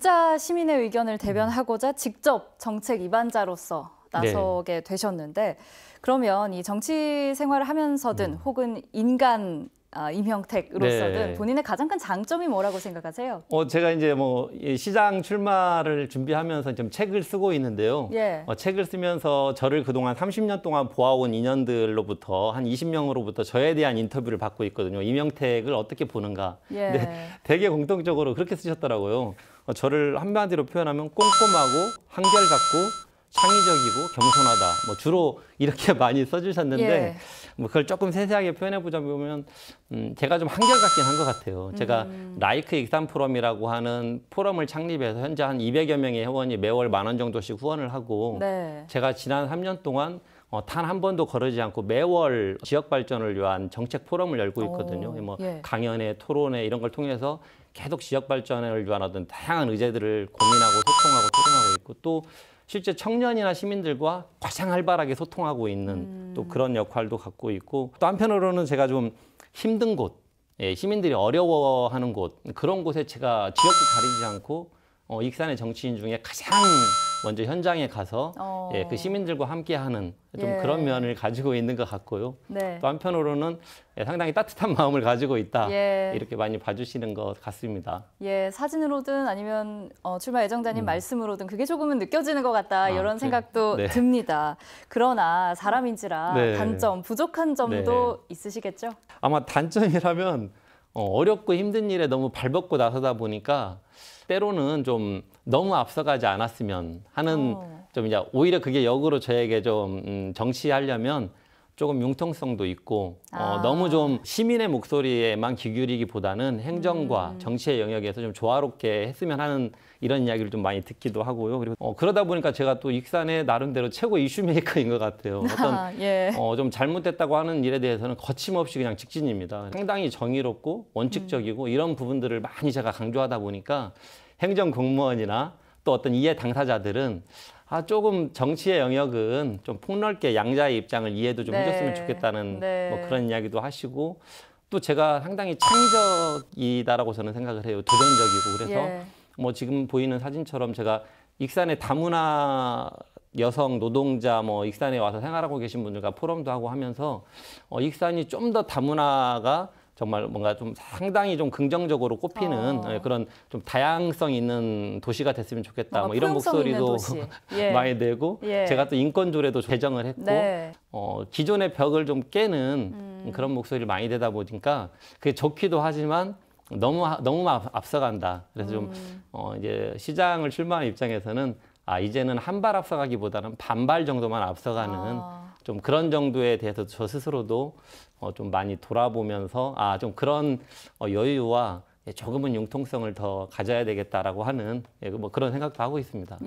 진짜 시민의 의견을 대변하고자 직접 정책 입안자로서 네. 나서게 네. 되셨는데 그러면 이 정치 생활을 하면서든 음. 혹은 인간 아, 임형택으로서는 네. 본인의 가장 큰 장점이 뭐라고 생각하세요? 어, 제가 이제 뭐 시장 출마를 준비하면서 지 책을 쓰고 있는데요. 예. 어, 책을 쓰면서 저를 그동안 30년 동안 보아온 인연들로부터 한 20명으로부터 저에 대한 인터뷰를 받고 있거든요. 임형택을 어떻게 보는가. 예. 근데 되게 공통적으로 그렇게 쓰셨더라고요. 어, 저를 한마디로 표현하면 꼼꼼하고 한결같고 창의적이고 겸손하다. 뭐 주로 이렇게 많이 써주셨는데 예. 뭐 그걸 조금 세세하게 표현해 보자 보면 음, 제가 좀 한결같긴 한 것 같아요. 제가 음. 라이크 익산 포럼이라고 하는 포럼을 창립해서 현재 한 200여 명의 회원이 매월 만 원 정도씩 후원을 하고 네. 제가 지난 3년 동안 어, 단 한 번도 거르지 않고 매월 지역 발전을 위한 정책 포럼을 열고 있거든요. 오, 뭐 예. 강연회, 토론회 이런 걸 통해서 계속 지역 발전을 위한 어떤 다양한 의제들을 고민하고 소통하고 토론하고 있고 또 실제 청년이나 시민들과 과생 활발하게 소통하고 있는 음. 또 그런 역할도 갖고 있고 또 한편으로는 제가 좀 힘든 곳, 예, 시민들이 어려워하는 곳 그런 곳에 제가 지역도 가리지 않고 어, 익산의 정치인 중에 가장 먼저 현장에 가서 어... 예, 그 시민들과 함께하는 좀 예. 그런 면을 가지고 있는 것 같고요. 네. 또 한편으로는 예, 상당히 따뜻한 마음을 가지고 있다 예. 이렇게 많이 봐주시는 것 같습니다. 예, 사진으로든 아니면 어, 출마 예정자님 음. 말씀으로든 그게 조금은 느껴지는 것 같다 아, 이런 네. 생각도 네. 듭니다. 그러나 사람인지라 네. 단점, 부족한 점도 네. 있으시겠죠? 아마 단점이라면 어, 어렵고 힘든 일에 너무 발벗고 나서다 보니까 때로는 좀 너무 앞서가지 않았으면 하는 어. 좀 이제 오히려 그게 역으로 저에게 좀 음, 정치하려면 조금 융통성도 있고 어, 아. 어, 너무 좀 시민의 목소리에만 귀결이기보다는 행정과 음. 정치의 영역에서 좀 조화롭게 했으면 하는 이런 이야기를 좀 많이 듣기도 하고요. 그리고 어, 그러다 보니까 제가 또 익산의 나름대로 최고 이슈메이커인 것 같아요. 어떤 아, 예. 어, 좀 잘못됐다고 하는 일에 대해서는 거침없이 그냥 직진입니다. 상당히 정의롭고 원칙적이고 음. 이런 부분들을 많이 제가 강조하다 보니까 행정 공무원이나 또 어떤 이해 당사자들은 아 조금 정치의 영역은 좀 폭넓게 양자의 입장을 이해도 좀 네. 해줬으면 좋겠다는 네. 뭐 그런 이야기도 하시고 또 제가 상당히 창의적이다라고 저는 생각을 해요. 도전적이고 그래서 예. 뭐 지금 보이는 사진처럼 제가 익산의 다문화 여성 노동자 뭐 익산에 와서 생활하고 계신 분들과 포럼도 하고 하면서 어, 익산이 좀 더 다문화가 정말 뭔가 좀 상당히 좀 긍정적으로 꼽히는 아. 그런 좀 다양성 있는 도시가 됐으면 좋겠다. 뭐 이런 목소리도 예. 많이 내고 예. 제가 또 인권조례도 제정을 했고 네. 어, 기존의 벽을 좀 깨는 음. 그런 목소리를 많이 내다 보니까 그게 좋기도 하지만 너무 너무 앞서간다. 그래서 좀 음. 어, 이제 시장을 출마한 입장에서는 아 이제는 한 발 앞서가기보다는 반발 정도만 앞서가는. 아. 좀 그런 정도에 대해서 저 스스로도 어, 좀 많이 돌아보면서 아 좀 그런 어, 여유와 조금은 융통성을 더 가져야 되겠다라고 하는 예, 뭐 그런 생각도 하고 있습니다.